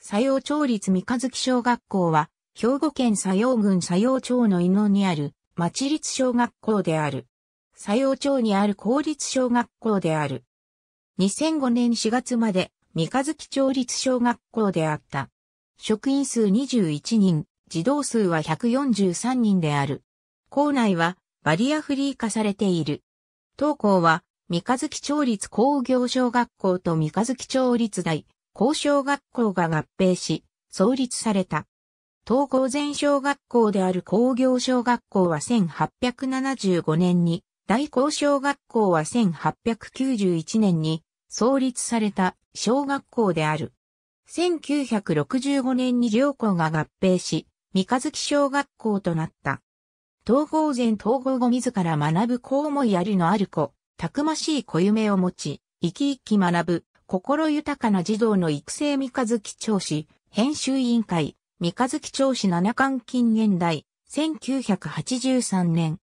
佐用町立三日月小学校は、兵庫県佐用郡佐用町の伊野にある、町立小学校である。佐用町にある公立小学校である。2005年4月まで、三日月町立小学校であった。職員数21人、児童数は143人である。校内は、バリアフリー化されている。当校は、三日月町立工業小学校と三日月町立大、交渉学校が合併し、創立された。東高前小学校である工業小学校は1875年に、大工小学校は1891年に創立された小学校である。1965年に両校が合併し、三日月小学校となった。東郷前東郷後自ら学ぶ子思いやりのある子、たくましい子夢を持ち、生き生き学ぶ、心豊かな児童の育成三日月調子、編集委員会、三日月調子七巻近現代、1983年。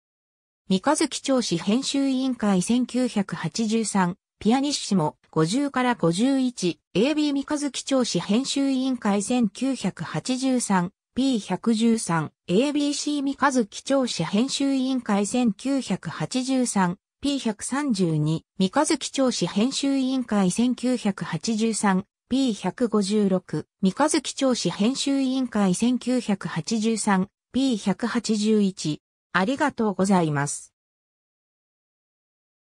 三日月調子編集委員会1983、ピアニッシモ50から51、AB 三日月調子編集委員会1983、P113、ABC 三日月調子編集委員会1983、P132、三日月調子編集委員会1983、P156、三日月調子編集委員会1983、P181。ありがとうございます。